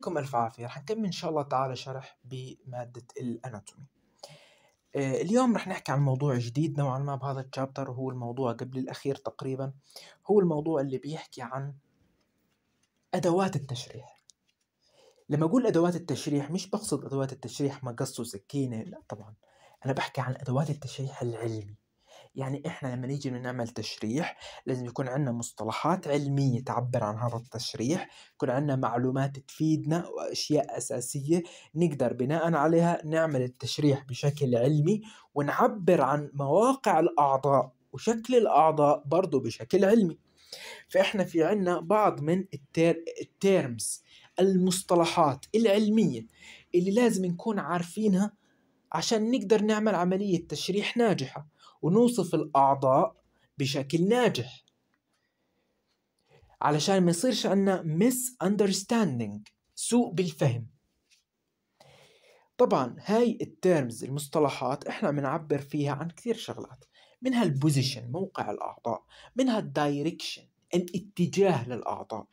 يعطيكم الف عافيه رح نكمل ان شاء الله تعالى شرح بماده الاناتومي آه، اليوم رح نحكي عن موضوع جديد نوعا ما بهذا الشابتر وهو الموضوع قبل الاخير تقريبا هو الموضوع اللي بيحكي عن ادوات التشريح لما اقول ادوات التشريح مش بقصد ادوات التشريح مقص وسكينه لا طبعا انا بحكي عن ادوات التشريح العلمي يعني احنا لما نيجي نعمل تشريح لازم يكون عندنا مصطلحات علميه تعبر عن هذا التشريح يكون عندنا معلومات تفيدنا واشياء اساسيه نقدر بناء عليها نعمل التشريح بشكل علمي ونعبر عن مواقع الاعضاء وشكل الاعضاء برضه بشكل علمي فاحنا في عنا بعض من التير... التيرمز المصطلحات العلميه اللي لازم نكون عارفينها عشان نقدر نعمل عملية تشريح ناجحة ونوصف الأعضاء بشكل ناجح علشان ما يصيرش عندنا مس اندرستاندينج سوء بالفهم طبعا هاي التيرمز المصطلحات احنا بنعبر فيها عن كثير شغلات منها البوزيشن موقع الاعضاء منها الدايركشن الاتجاه للاعضاء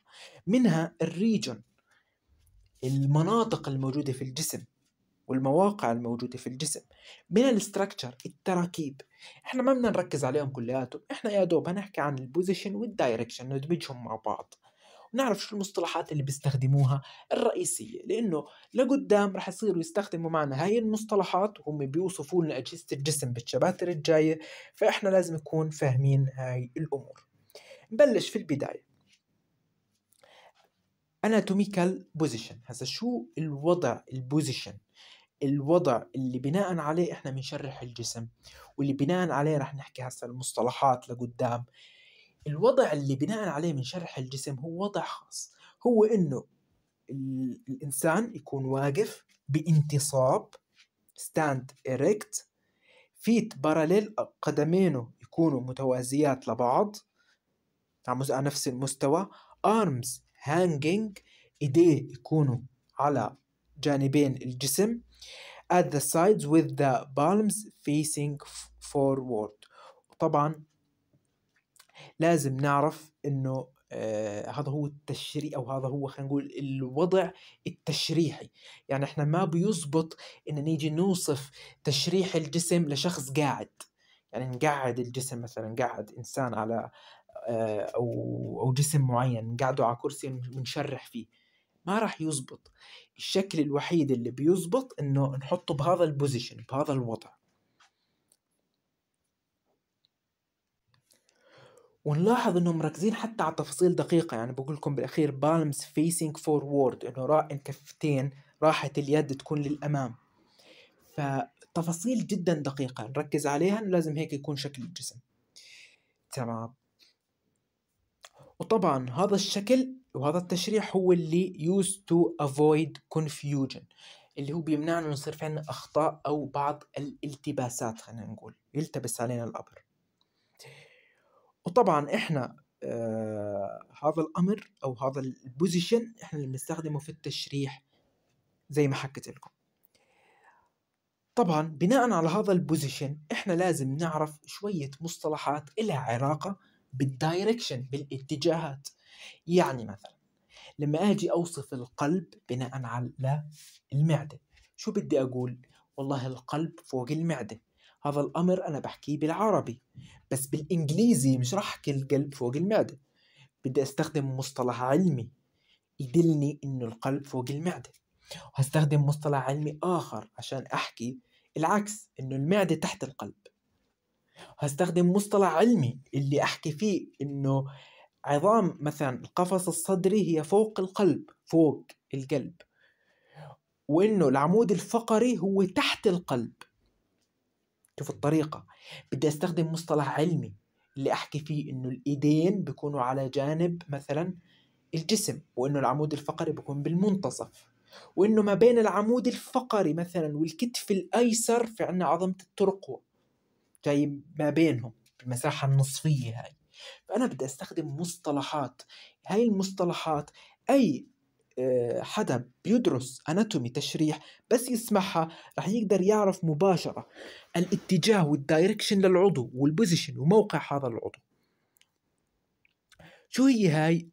منها الريجن المناطق الموجوده في الجسم والمواقع الموجودة في الجسم من الستركتشر التراكيب احنا ما بدنا نركز عليهم كلياتهم احنا يا دوب هنحكي عن البوزيشن والدايركشن ندمجهم مع بعض ونعرف شو المصطلحات اللي بيستخدموها الرئيسية لأنه لقدام رح يصيروا يستخدموا معنا هاي المصطلحات وهم بيوصفوا لنا أجهزة الجسم بالشباتر الجاية فإحنا لازم نكون فاهمين هاي الأمور نبلش في البداية اناتوميكال بوزيشن هسا شو الوضع البوزيشن الوضع اللي بناء عليه احنا بنشرح الجسم واللي بناء عليه رح نحكي هسه المصطلحات لقدام الوضع اللي بناء عليه بنشرح الجسم هو وضع خاص هو انه الانسان يكون واقف بانتصاب ستاند اريكت فيت باراليل قدمينه يكونوا متوازيات لبعض على نفس المستوى arms hanging ايديه يكونوا على جانبين الجسم at the sides with the palms facing forward طبعا لازم نعرف انه آه هذا هو التشريع او هذا هو خلينا نقول الوضع التشريحي يعني احنا ما بيزبط ان نيجي نوصف تشريح الجسم لشخص قاعد يعني نقعد الجسم مثلا قاعد انسان على آه او او جسم معين نقعده على كرسي ونشرح فيه ما راح يزبط الشكل الوحيد اللي بيزبط انه نحطه بهذا البوزيشن بهذا الوضع ونلاحظ انهم مركزين حتى على تفاصيل دقيقة يعني بقول لكم بالاخير بالمس فيسينج فورورد انه راح الكفتين راحة اليد تكون للامام فتفاصيل جدا دقيقة نركز عليها لازم هيك يكون شكل الجسم تمام وطبعا هذا الشكل وهذا التشريح هو اللي يوز تو افويد confusion اللي هو بيمنعنا يصير في عندنا أخطاء أو بعض الالتباسات خلينا نقول يلتبس علينا الأمر وطبعا إحنا آه هذا الأمر أو هذا البوزيشن إحنا اللي بنستخدمه في التشريح زي ما حكيت لكم طبعا بناء على هذا البوزيشن إحنا لازم نعرف شوية مصطلحات إلها علاقة بالدايركشن بالاتجاهات يعني مثلا لما اجي اوصف القلب بناء على المعده شو بدي اقول والله القلب فوق المعده هذا الامر انا بحكيه بالعربي بس بالانجليزي مش راح احكي القلب فوق المعده بدي استخدم مصطلح علمي يدلني انه القلب فوق المعده وهستخدم مصطلح علمي اخر عشان احكي العكس انه المعده تحت القلب هستخدم مصطلح علمي اللي احكي فيه انه عظام مثلا القفص الصدري هي فوق القلب فوق القلب وانه العمود الفقري هو تحت القلب شوف الطريقة بدي استخدم مصطلح علمي اللي احكي فيه انه الايدين بيكونوا على جانب مثلا الجسم وانه العمود الفقري بيكون بالمنتصف وانه ما بين العمود الفقري مثلا والكتف الايسر في عنا عظمة الترقوة جاي ما بينهم بالمساحة النصفية هاي فأنا بدي أستخدم مصطلحات هاي المصطلحات أي آه، حدا بيدرس اناتومي تشريح بس يسمعها رح يقدر يعرف مباشره الاتجاه والدايركشن للعضو والبوزيشن وموقع هذا العضو شو هي هاي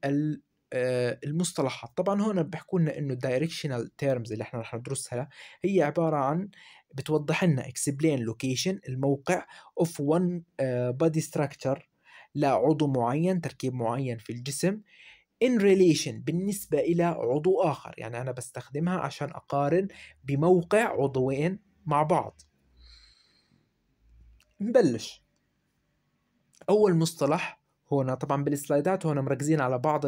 آه، المصطلحات طبعا هون بيحكوا لنا انه الدايركشنال تيرمز اللي احنا رح ندرسها هي عباره عن بتوضح لنا اكسبلين لوكيشن الموقع اوف وان بادي ستراكشر لعضو معين تركيب معين في الجسم ان ريليشن بالنسبة إلى عضو آخر يعني أنا بستخدمها عشان أقارن بموقع عضوين مع بعض نبلش أول مصطلح هنا طبعا بالسلايدات هون مركزين على بعض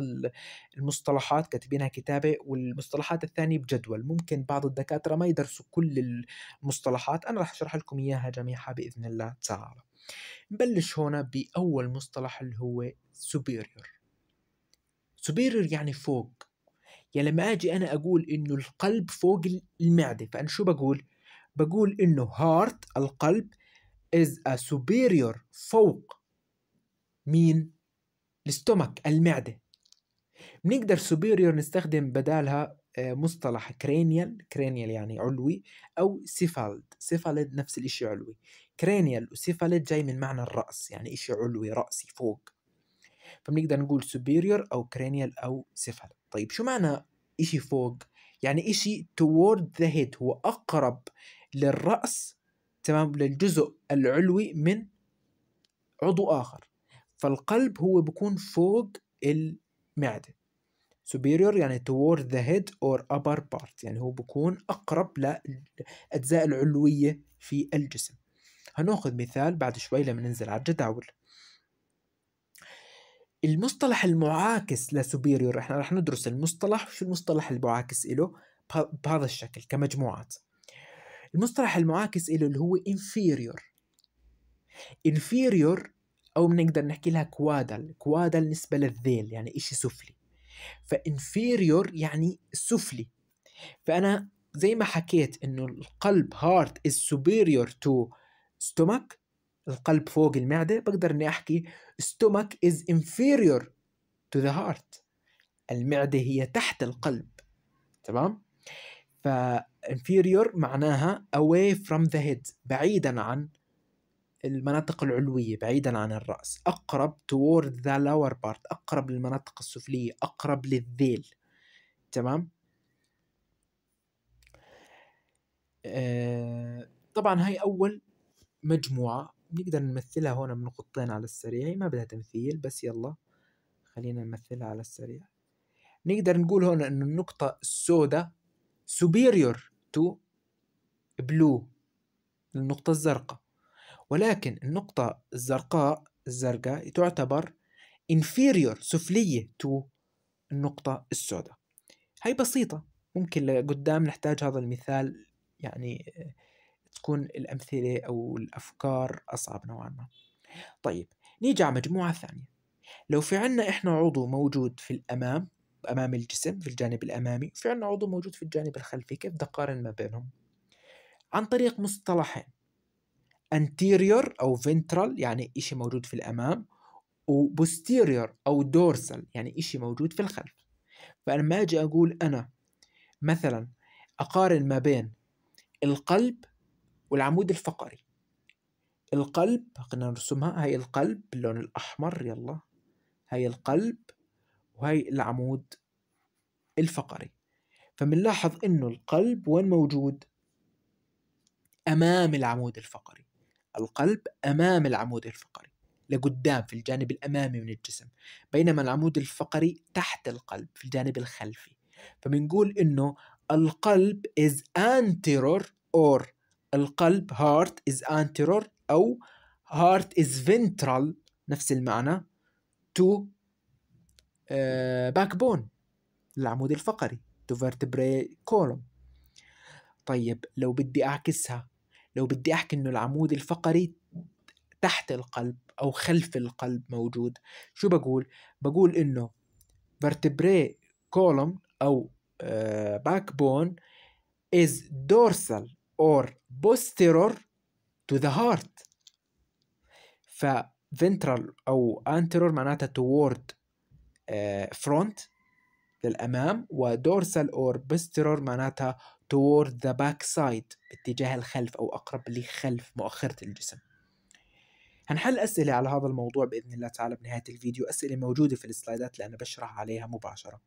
المصطلحات كاتبينها كتابة والمصطلحات الثانية بجدول ممكن بعض الدكاترة ما يدرسوا كل المصطلحات أنا راح أشرح لكم إياها جميعها بإذن الله تعالى نبلش هنا بأول مصطلح اللي هو superior superior يعني فوق يعني لما أجي أنا أقول إنه القلب فوق المعدة فأنا شو بقول؟ بقول إنه heart القلب is a superior فوق مين؟ الاستومك المعدة بنقدر سوبيريور نستخدم بدالها آه، مصطلح كرينيال كرينيال يعني علوي أو سيفالد سيفالد نفس الإشي علوي كرينيال وسيفالد جاي من معنى الرأس يعني إشي علوي رأسي فوق فبنقدر نقول سوبيريور أو كرينيال أو سيفالد طيب شو معنى إشي فوق؟ يعني إشي toward the head هو أقرب للرأس تمام للجزء العلوي من عضو آخر فالقلب هو بيكون فوق المعدة superior يعني toward the head or upper part يعني هو بيكون أقرب للأجزاء العلوية في الجسم هناخذ مثال بعد شوي لما ننزل على الجداول المصطلح المعاكس لسوبيريور احنا رح ندرس المصطلح وشو المصطلح المعاكس له بهذا الشكل كمجموعات المصطلح المعاكس له اللي هو inferior inferior او بنقدر نحكي لها كوادل كوادل نسبه للذيل يعني إشي سفلي فانفيريور يعني سفلي فانا زي ما حكيت انه القلب هارت is superior to stomach القلب فوق المعدة بقدر اني احكي stomach is inferior to the heart المعدة هي تحت القلب تمام ف inferior معناها away from the head بعيدا عن المناطق العلوية بعيدا عن الرأس أقرب toward the lower part أقرب للمناطق السفلية أقرب للذيل تمام آه، طبعا هاي أول مجموعة نقدر نمثلها هون بنقطتين على السريع ما بدها تمثيل بس يلا خلينا نمثلها على السريع نقدر نقول هون انه النقطة السوداء superior to blue النقطة الزرقاء ولكن النقطة الزرقاء الزرقاء تعتبر inferior سفلية to النقطة السوداء هاي بسيطة ممكن لقدام نحتاج هذا المثال يعني آه، تكون الأمثلة أو الأفكار أصعب نوعا ما طيب نيجي على مجموعة ثانية لو في عنا إحنا عضو موجود في الأمام أمام الجسم في الجانب الأمامي في عنا عضو موجود في الجانب الخلفي كيف دقارن ما بينهم عن طريق مصطلحين anterior أو ventral يعني إشي موجود في الأمام و posterior أو dorsal يعني إشي موجود في الخلف فأنا ما أجي أقول أنا مثلا أقارن ما بين القلب والعمود الفقري القلب خلينا نرسمها هاي القلب باللون الأحمر يلا هاي القلب وهي العمود الفقري فبنلاحظ انه القلب وين موجود امام العمود الفقري القلب أمام العمود الفقري لقدام في الجانب الأمامي من الجسم بينما العمود الفقري تحت القلب في الجانب الخلفي فبنقول إنه القلب is anterior or القلب heart is anterior أو heart is ventral نفس المعنى to uh, backbone العمود الفقري تو vertebrae column طيب لو بدي أعكسها لو بدي أحكي إنه العمود الفقري تحت القلب أو خلف القلب موجود شو بقول؟ بقول إنه vertebrae column أو uh, backbone is dorsal or posterior to the heart ف ventral أو anterior معناتها toward uh, front للأمام و dorsal or posterior معناتها toward the back side باتجاه الخلف أو أقرب لخلف مؤخرة الجسم هنحل أسئلة على هذا الموضوع بإذن الله تعالى بنهاية الفيديو أسئلة موجودة في السلايدات اللي أنا بشرح عليها مباشرة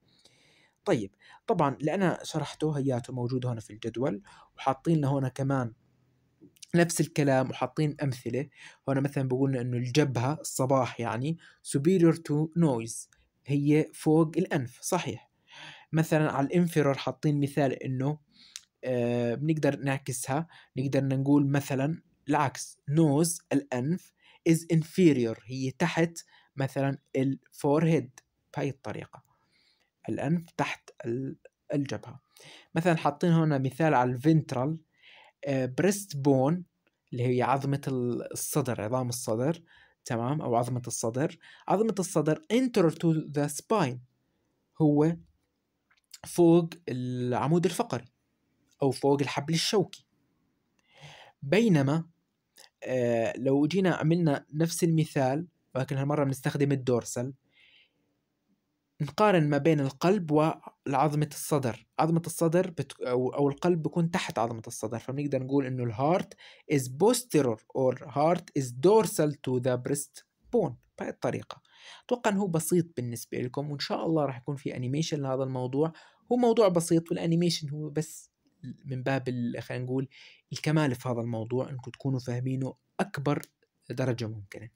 طيب طبعا اللي أنا شرحته هياته موجود هنا في الجدول وحاطين لنا هنا كمان نفس الكلام وحاطين أمثلة هنا مثلا بقولنا أنه الجبهة الصباح يعني superior to noise هي فوق الأنف صحيح مثلا على الانفيرور حاطين مثال انه آه بنقدر نعكسها نقدر نقول مثلا العكس نوز الانف is inferior هي تحت مثلا الفورهيد بهي الطريقة الأنف تحت الجبهة مثلا حاطين هنا مثال على الفنترال بريست بون اللي هي عظمة الصدر عظام الصدر تمام أو عظمة الصدر عظمة الصدر enter to the spine هو فوق العمود الفقري أو فوق الحبل الشوكي بينما آه، لو جينا عملنا نفس المثال ولكن هالمرة بنستخدم الدورسل نقارن ما بين القلب وعظمة الصدر عظمة الصدر بت... أو... أو القلب بيكون تحت عظمة الصدر فبنقدر نقول إنه الهارت is posterior or heart is dorsal to the breast bone الطريقة اتوقع انه هو بسيط بالنسبه لكم وان شاء الله راح يكون في انيميشن لهذا الموضوع هو موضوع بسيط والانيميشن هو بس من باب خلينا نقول الكمال في هذا الموضوع انكم تكونوا فاهمينه اكبر درجه ممكنه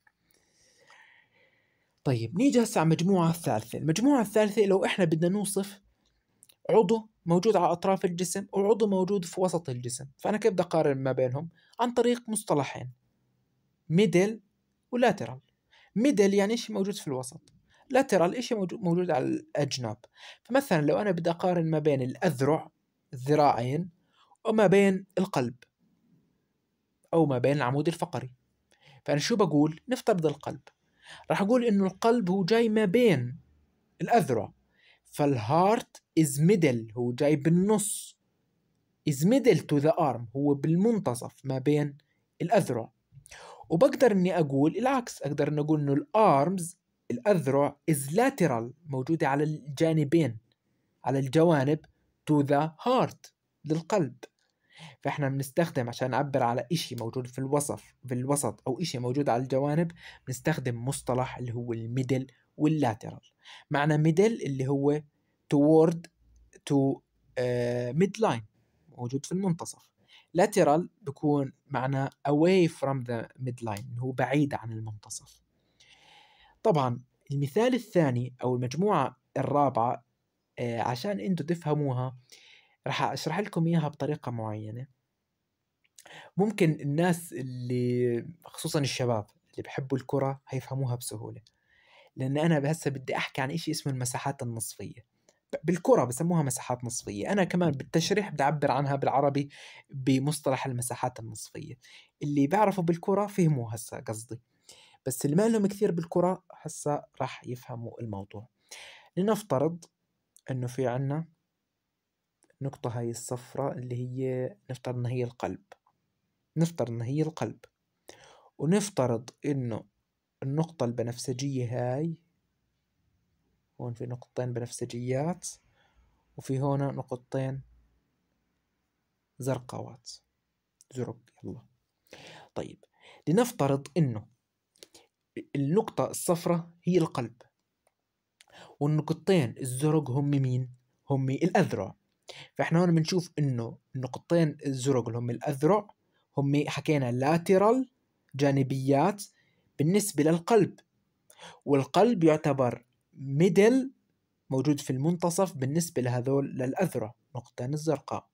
طيب نيجي هسه على المجموعه الثالثه المجموعه الثالثه لو احنا بدنا نوصف عضو موجود على اطراف الجسم وعضو موجود في وسط الجسم فانا كيف بدي اقارن ما بينهم عن طريق مصطلحين ميدل ولاترال ميدل يعني شيء موجود في الوسط لاترال شيء موجود على الأجناب فمثلا لو أنا بدي أقارن ما بين الأذرع الذراعين وما بين القلب أو ما بين العمود الفقري فأنا شو بقول نفترض القلب راح أقول إنه القلب هو جاي ما بين الأذرع فالهارت از ميدل هو جاي بالنص از ميدل تو ذا ارم هو بالمنتصف ما بين الاذرع وبقدر اني اقول العكس اقدر اني اقول انه الارمز الاذرع از لاترال موجوده على الجانبين على الجوانب تو ذا هارت للقلب فاحنا بنستخدم عشان نعبر على إشي موجود في الوصف في الوسط أو إشي موجود على الجوانب بنستخدم مصطلح اللي هو الميدل واللاترال معنى ميدل اللي هو toward to ميد آه، لاين موجود في المنتصف lateral بكون معناه away from the midline هو بعيد عن المنتصف طبعا المثال الثاني أو المجموعة الرابعة آه، عشان انتم تفهموها راح اشرح لكم اياها بطريقه معينه ممكن الناس اللي خصوصا الشباب اللي بحبوا الكره هيفهموها بسهوله لان انا بهسه بدي احكي عن إشي اسمه المساحات النصفيه بالكرة بسموها مساحات نصفية أنا كمان إمم. بالتشريح بدي أعبر عنها بالعربي بمصطلح المساحات النصفية اللي بيعرفوا بالكرة فهموا هسا قصدي بس اللي ما لهم كثير بالكرة هسا راح يفهموا الموضوع لنفترض أنه في عنا النقطة هاي الصفرة اللي هي نفترض أنها هي القلب نفترض أنها هي القلب ونفترض أنه النقطة البنفسجية هاي هون في نقطتين بنفسجيات وفي هنا نقطتين زرقاوات زرق يلا طيب لنفترض انه النقطة الصفراء هي القلب والنقطتين الزرق هم مين؟ هم الأذرع فاحنا هون بنشوف انه النقطتين الزرق اللي هم الأذرع هم حكينا لاترال جانبيات بالنسبة للقلب والقلب يعتبر ميدل موجود في المنتصف بالنسبة لهذول للأذرع نقطتان الزرقاء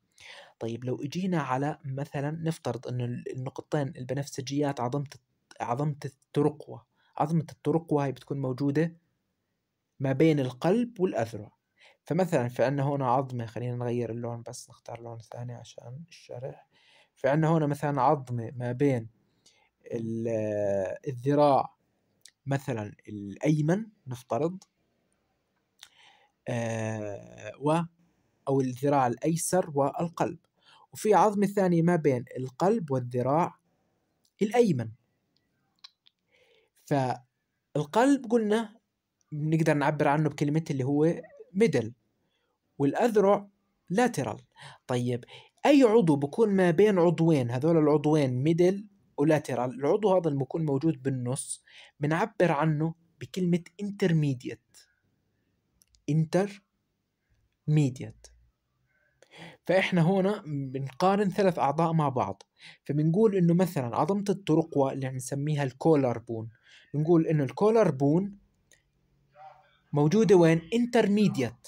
طيب لو اجينا على مثلا نفترض انه النقطتين البنفسجيات عظمة عظمة الترقوة عظمة الترقوة هي بتكون موجودة ما بين القلب والأذرع فمثلا في عندنا هنا عظمة خلينا نغير اللون بس نختار لون ثاني عشان الشرح في عندنا هنا مثلا عظمة ما بين الذراع مثلا الأيمن نفترض آه، و أو الذراع الأيسر والقلب وفي عظمة ثانية ما بين القلب والذراع الأيمن فالقلب قلنا بنقدر نعبر عنه بكلمة اللي هو ميدل والأذرع لاترال طيب أي عضو بكون ما بين عضوين هذول العضوين ميدل ولاترال العضو هذا اللي بكون موجود بالنص بنعبر عنه بكلمة intermediate انتر ميديت فاحنا هنا بنقارن ثلاث اعضاء مع بعض فبنقول انه مثلا عظمه الترقوه اللي بنسميها الكولر بون بنقول انه الكولر بون موجوده وين انترميديت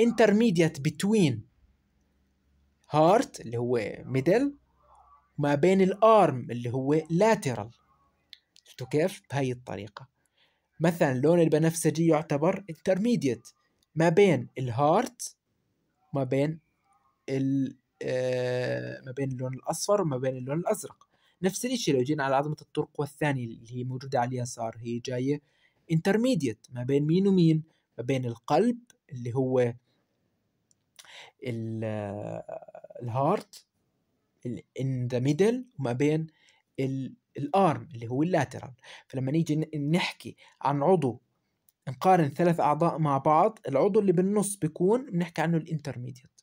انترميديت بتوين هارت اللي هو ميدل ما بين الارم اللي هو لاترال شفتوا كيف بهي الطريقه مثلا لون البنفسجي يعتبر انترميديت ما بين الهارت ما بين ال آه، ما بين اللون الاصفر وما بين اللون الازرق نفس الشيء لو جينا على عظمه الطرق الثانيه اللي هي موجوده على اليسار هي جايه انترميديت ما بين مين ومين ما بين القلب اللي هو الهارت آه، in the middle وما بين ال الارم اللي هو اللاترال فلما نيجي نحكي عن عضو نقارن ثلاث اعضاء مع بعض العضو اللي بالنص بيكون بنحكي عنه الانترميديت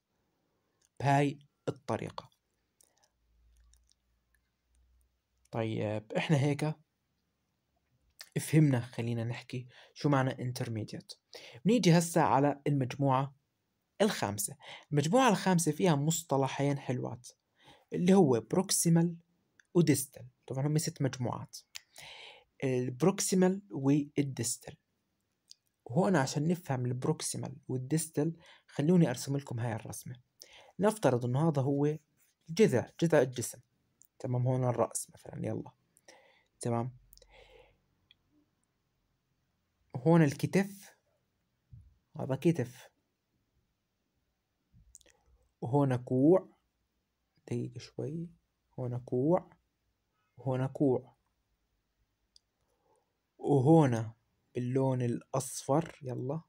بهاي الطريقه طيب احنا هيك فهمنا خلينا نحكي شو معنى intermediate بنيجي هسا على المجموعة الخامسة المجموعة الخامسة فيها مصطلحين حلوات اللي هو proximal وديستال طبعا هم ست مجموعات البروكسيمال والديستال وهنا عشان نفهم البروكسيمال والديستال خلوني ارسم لكم هاي الرسمه نفترض انه هذا هو جذع جذع الجسم تمام هون الراس مثلا يلا تمام هون الكتف هذا كتف وهنا كوع دقيقة شوي هنا كوع كوع وهنا باللون الأصفر يلا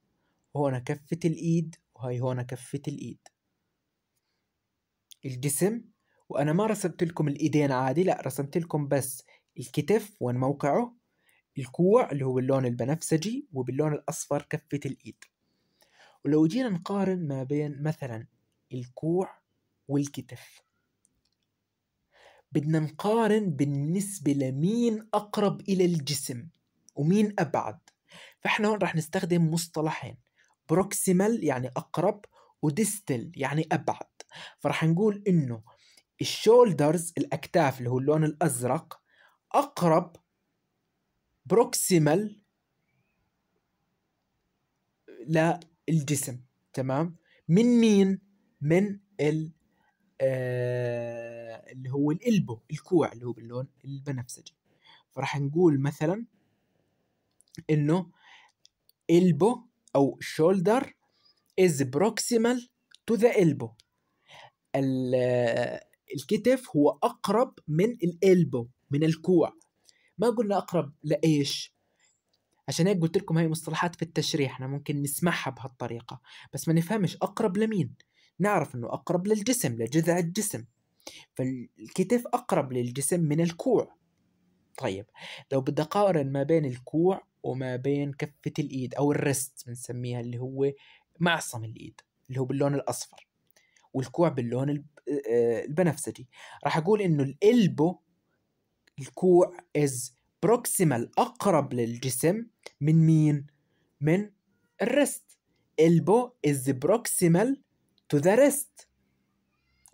هنا كفة الإيد وهي هنا كفة الإيد الجسم وأنا ما رسمت لكم الإيدين عادي لا رسمت لكم بس الكتف وين موقعه الكوع اللي هو اللون البنفسجي وباللون الأصفر كفة الإيد ولو جينا نقارن ما بين مثلا الكوع والكتف بدنا نقارن بالنسبة لمين أقرب إلى الجسم ومين أبعد فإحنا هون رح نستخدم مصطلحين بروكسيمال يعني أقرب وديستل يعني أبعد فرح نقول إنه الشولدرز الأكتاف اللي هو اللون الأزرق أقرب بروكسيمال للجسم تمام من مين من ال آه، اللي هو الالبو الكوع اللي هو باللون البنفسجي فراح نقول مثلا انه البو او شولدر از بروكسيمال تو ذا البو الكتف هو اقرب من الالبو من الكوع ما قلنا اقرب لايش عشان هيك قلت لكم هاي مصطلحات في التشريح احنا ممكن نسمعها بهالطريقه بس ما نفهمش اقرب لمين نعرف أنه أقرب للجسم لجذع الجسم فالكتف أقرب للجسم من الكوع طيب لو بدي أقارن ما بين الكوع وما بين كفة الإيد أو الرست بنسميها اللي هو معصم الإيد اللي هو باللون الأصفر والكوع باللون آه، البنفسجي راح أقول إنه الإلبو الكوع از بروكسيمال أقرب للجسم من مين؟ من الرست البو از بروكسيمال to the rest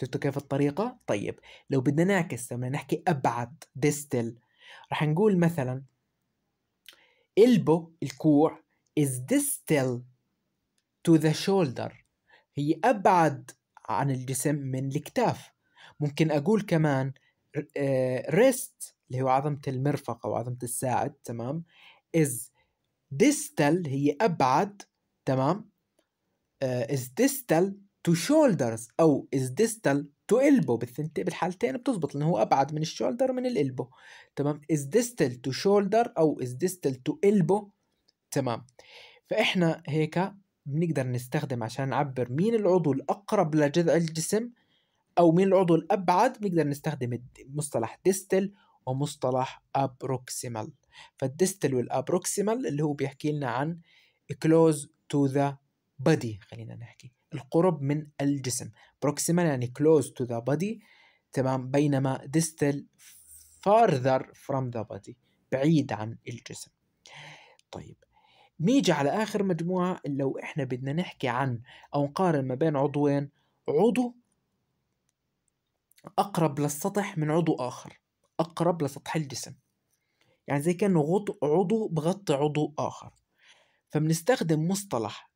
شفتوا كيف الطريقة؟ طيب لو بدنا نعكس لما نحكي أبعد distal رح نقول مثلا إلبو الكوع is distal to the shoulder هي أبعد عن الجسم من الكتاف ممكن أقول كمان wrist آه، اللي هو عظمة المرفق أو عظمة الساعد تمام is distal هي أبعد تمام uh, is distal تو شولدرز او از ديستال تو البو بالثنتين بالحالتين بتزبط لانه هو ابعد من الشولدر من الالبو تمام از ديستال تو شولدر او از ديستال تو البو تمام فاحنا هيك بنقدر نستخدم عشان نعبر مين العضو الاقرب لجذع الجسم او مين العضو الابعد بنقدر نستخدم مصطلح ديستال ومصطلح ابروكسيمال فالديستال والابروكسيمال اللي هو بيحكي لنا عن close to the body خلينا نحكي القرب من الجسم proximal يعني close to the body تمام بينما distal farther from the body بعيد عن الجسم طيب نيجي على آخر مجموعة لو إحنا بدنا نحكي عن أو نقارن ما بين عضوين عضو أقرب للسطح من عضو آخر أقرب لسطح الجسم يعني زي كأنه عضو بغطي عضو آخر فبنستخدم مصطلح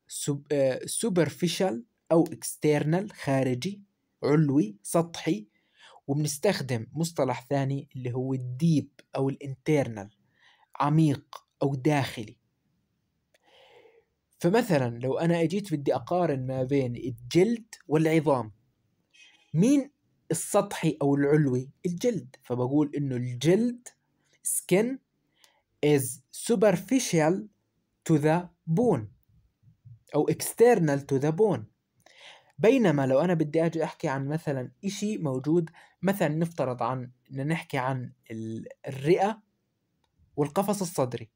سوبرفيشال آه، أو اكسترنال خارجي علوي سطحي وبنستخدم مصطلح ثاني اللي هو الديب أو الانترنال عميق أو داخلي فمثلا لو أنا أجيت بدي أقارن ما بين الجلد والعظام مين السطحي أو العلوي الجلد فبقول إنه الجلد skin is superficial to the bone أو external to the bone بينما لو أنا بدي أجي أحكي عن مثلا إشي موجود مثلا نفترض عن نحكي عن الرئة والقفص الصدري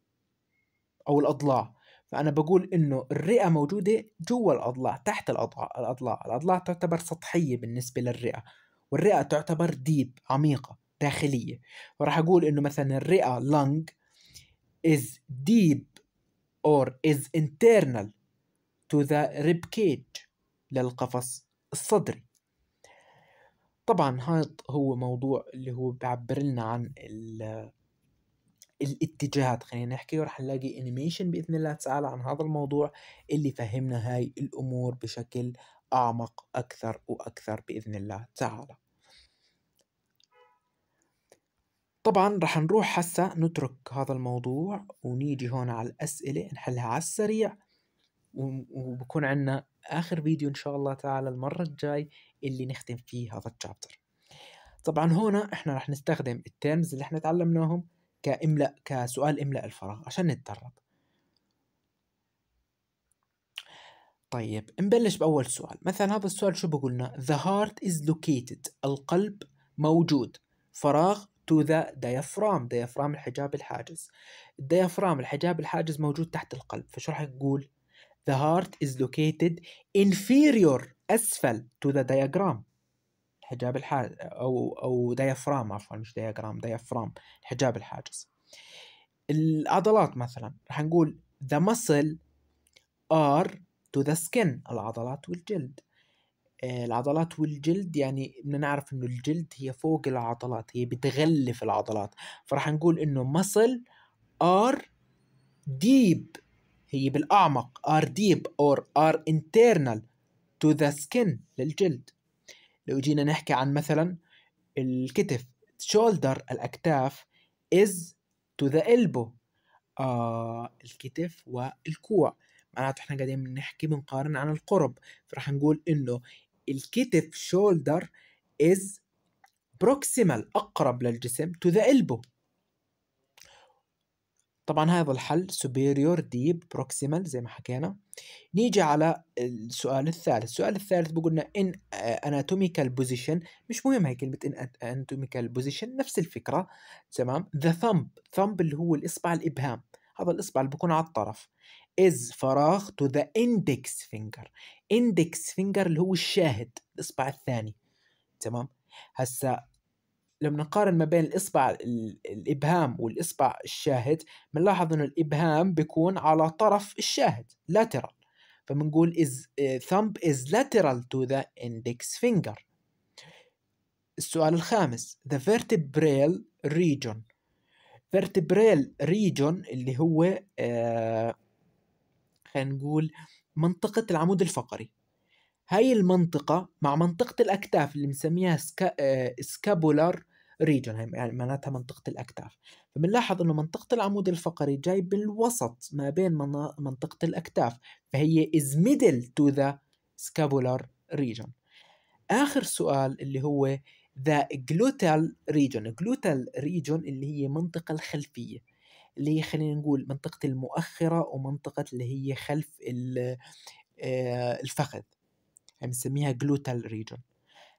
أو الأضلاع فأنا بقول إنه الرئة موجودة جوا الأضلاع تحت الأضلاع الأضلاع الأضلاع تعتبر سطحية بالنسبة للرئة والرئة تعتبر ديب عميقة داخلية وراح أقول إنه مثلا الرئة lung is deep or is internal to the rib cage للقفص الصدري طبعا هذا هو موضوع اللي هو بيعبر لنا عن الاتجاهات خلينا نحكي ورح نلاقي انيميشن باذن الله تعالى عن هذا الموضوع اللي فهمنا هاي الامور بشكل اعمق اكثر واكثر باذن الله تعالى طبعا رح نروح هسه نترك هذا الموضوع ونيجي هون على الاسئله نحلها على السريع وبكون عندنا اخر فيديو ان شاء الله تعالى المره الجاي اللي نختم فيه هذا الشابتر طبعا هنا احنا رح نستخدم التيرمز اللي احنا تعلمناهم كاملاء كسؤال املاء الفراغ عشان نتدرب طيب نبلش باول سؤال مثلا هذا السؤال شو بقولنا the heart is located القلب موجود فراغ to the diaphragm diaphragm الحجاب الحاجز الديافرام الحجاب الحاجز موجود تحت القلب فشو رح يقول The heart is located inferior أسفل to the diagram الحجاب الحاجز أو أو ديافرام عفوا مش دياجرام ديافرام الحجاب الحاجز العضلات مثلا رح نقول the muscle are to the skin العضلات والجلد آه، العضلات والجلد يعني بدنا نعرف انه الجلد هي فوق العضلات هي بتغلف العضلات فراح نقول انه muscle are deep هي بالأعمق are deep or are internal to the skin للجلد لو جينا نحكي عن مثلا الكتف shoulder الأكتاف is to the elbow آه الكتف والكوع معناته احنا قاعدين بنحكي بنقارن عن القرب فراح نقول انه الكتف shoulder is proximal أقرب للجسم to the elbow طبعا هذا الحل superior deep proximal زي ما حكينا نيجي على السؤال الثالث السؤال الثالث بقولنا in anatomical position مش مهم هاي كلمة in anatomical position نفس الفكرة تمام the thumb thumb اللي هو الإصبع الإبهام هذا الإصبع اللي بكون على الطرف is فراغ to the index finger index finger اللي هو الشاهد الإصبع الثاني تمام هسا لما نقارن ما بين الإصبع الإبهام والإصبع الشاهد بنلاحظ إنه الإبهام بيكون على طرف الشاهد lateral فبنقول is thumb is lateral to the index finger السؤال الخامس the vertebral region vertebral region اللي هو آه، خلينا نقول منطقة العمود الفقري هاي المنطقة مع منطقة الأكتاف اللي بنسميها سكا... آه، سكابولار ريجن يعني معناتها منطقة الأكتاف فبنلاحظ أنه منطقة العمود الفقري جاي بالوسط ما بين منطقة الأكتاف فهي is middle to the scapular region آخر سؤال اللي هو the gluteal region gluteal region اللي هي منطقة الخلفية اللي هي خلينا نقول منطقة المؤخرة ومنطقة اللي هي خلف آه، الفخذ يعني نسميها gluteal region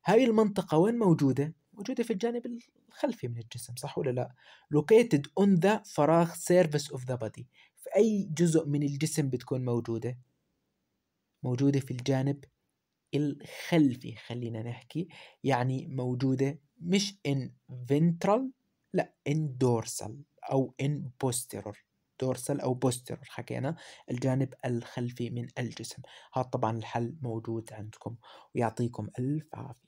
هاي المنطقة وين موجودة؟ موجوده في الجانب الخلفي من الجسم صح ولا لا located on the فراغ surface of the body في اي جزء من الجسم بتكون موجوده موجوده في الجانب الخلفي خلينا نحكي يعني موجوده مش in ventral لا in dorsal او in posterior dorsal او posterior حكينا الجانب الخلفي من الجسم هذا طبعا الحل موجود عندكم ويعطيكم الف عافيه